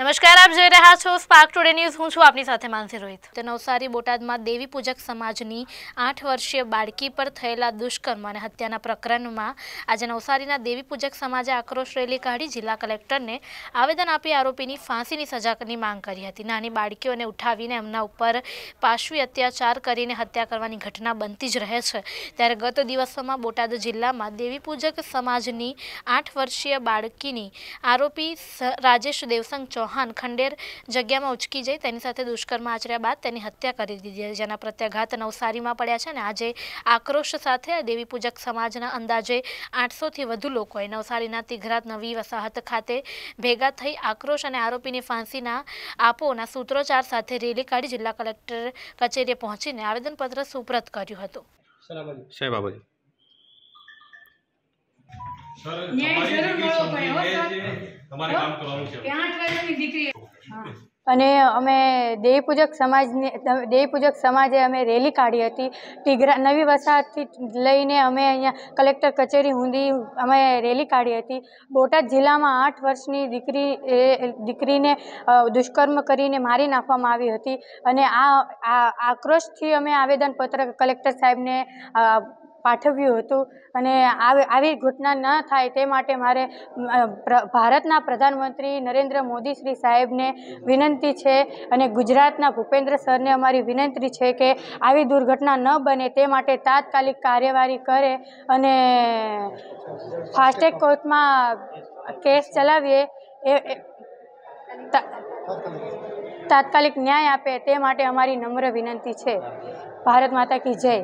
નમસ્કાર આપ જોઈ રહ્યા છો સ્પાર્ક ટુડે ન્યૂઝ હું છું આપની સાથે માનસી રોહિત નવસારી બોટાદમાં દેવી પૂજક સમાજની આઠ વર્ષીય બાળકી પર થયેલા દુષ્કર્મ અને હત્યાના પ્રકરણમાં આજે નવસારીના દેવી પૂજક સમાજે આક્રોશ રેલી કાઢી જિલ્લા કલેક્ટરને આવેદન આપી આરોપીની ફાંસીની સજાની માંગ કરી હતી નાની બાળકીઓને ઉઠાવીને એમના ઉપર પાશવી અત્યાચાર કરીને હત્યા કરવાની ઘટના બનતી જ રહે છે ત્યારે ગત દિવસોમાં બોટાદ જિલ્લામાં દેવી પૂજક સમાજની આઠ વર્ષીય બાળકીની આરોપી રાજેશ દેવસંગ ચૌહાણ ચૌહાણ ખંડેર જગ્યામાં ઉચકી જઈ તેની સાથે દુષ્કર્મ આચર્યા બાદ તેની હત્યા કરી દીધી જેના પ્રત્યાઘાત નવસારીમાં પડ્યા છે અને આજે આક્રોશ સાથે દેવી પૂજક સમાજના અંદાજે આઠસોથી વધુ લોકોએ નવસારીના તિઘરાત નવી વસાહત ખાતે ભેગા થઈ આક્રોશ અને આરોપીની ફાંસીના આપોના સૂત્રોચ્ચાર સાથે રેલી કાઢી જિલ્લા કલેક્ટર કચેરીએ પહોંચીને આવેદનપત્ર સુપ્રત કર્યું હતું સાહેબ બાબુ સર તમારી જે તમારે કામ કરવાનું છે દીકરી અને અમે દેવીપૂજક પૂજક સમાજને દેવી સમાજે અમે રેલી કાઢી હતી ટીગરા નવી વસાહતથી લઈને અમે અહીંયા કલેક્ટર કચેરી સુધી અમે રેલી કાઢી હતી બોટાદ જિલ્લામાં આઠ વર્ષની દીકરી દીકરીને દુષ્કર્મ કરીને મારી નાખવામાં આવી હતી અને આ આક્રોશથી અમે આવેદનપત્ર કલેક્ટર સાહેબને પાઠવ્યું હતું અને આવી ઘટના ન થાય તે માટે મારે ભારતના પ્રધાનમંત્રી નરેન્દ્ર મોદી શ્રી સાહેબને વિનંતી છે અને ગુજરાતના ભૂપેન્દ્ર સરને અમારી વિનંતી છે કે આવી દુર્ઘટના ન બને તે માટે તાત્કાલિક કાર્યવાહી કરે અને ફાસ્ટેગ કોર્ટમાં કેસ ચલાવીએ એ તાત્કાલિક ન્યાય આપે તે માટે અમારી નમ્ર વિનંતી છે ભારત માતા કી જય